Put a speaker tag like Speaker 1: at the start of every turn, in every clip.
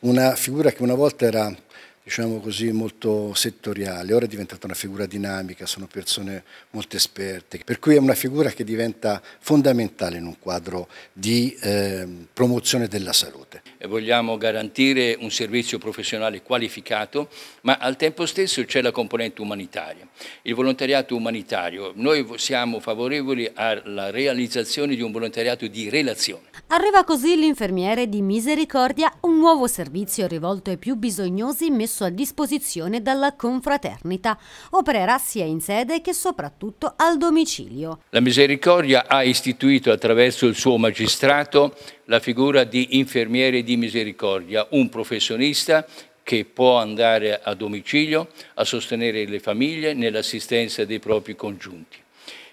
Speaker 1: Una figura che una volta era diciamo così, molto settoriale, ora è diventata una figura dinamica, sono persone molto esperte, per cui è una figura che diventa fondamentale in un quadro di eh, promozione della salute
Speaker 2: vogliamo garantire un servizio professionale qualificato, ma al tempo stesso c'è la componente umanitaria. Il volontariato umanitario, noi siamo favorevoli alla realizzazione di un volontariato di relazione.
Speaker 3: Arriva così l'infermiere di Misericordia, un nuovo servizio rivolto ai più bisognosi messo a disposizione dalla confraternita. Opererà sia in sede che soprattutto al domicilio.
Speaker 2: La Misericordia ha istituito attraverso il suo magistrato la figura di infermiere di misericordia, un professionista che può andare a domicilio a sostenere le famiglie nell'assistenza dei propri congiunti.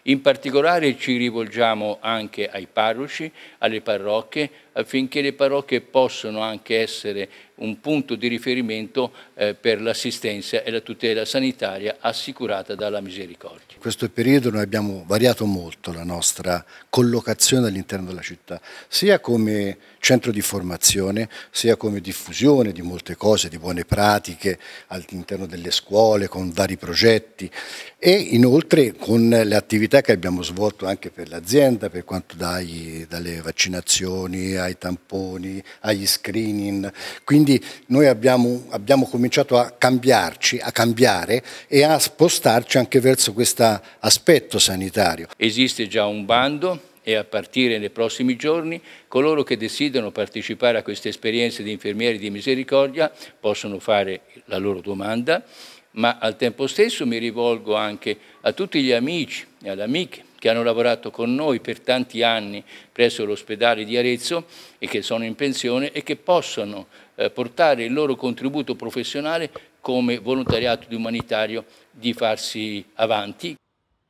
Speaker 2: In particolare ci rivolgiamo anche ai parroci, alle parrocchie, affinché le parrocchie possano anche essere un punto di riferimento eh, per l'assistenza e la tutela sanitaria assicurata dalla misericordia.
Speaker 1: In questo periodo noi abbiamo variato molto la nostra collocazione all'interno della città, sia come centro di formazione, sia come diffusione di molte cose, di buone pratiche all'interno delle scuole, con vari progetti e inoltre con le attività attività che abbiamo svolto anche per l'azienda, per quanto dai, dalle vaccinazioni ai tamponi, agli screening. Quindi noi abbiamo, abbiamo cominciato a cambiarci, a cambiare e a spostarci anche verso questo aspetto sanitario.
Speaker 2: Esiste già un bando e a partire nei prossimi giorni coloro che desiderano partecipare a queste esperienze di infermieri di misericordia possono fare la loro domanda ma al tempo stesso mi rivolgo anche a tutti gli amici e alle amiche che hanno lavorato con noi per tanti anni presso l'ospedale di Arezzo e che sono in pensione e che possono eh, portare il loro contributo professionale come volontariato di umanitario di farsi avanti.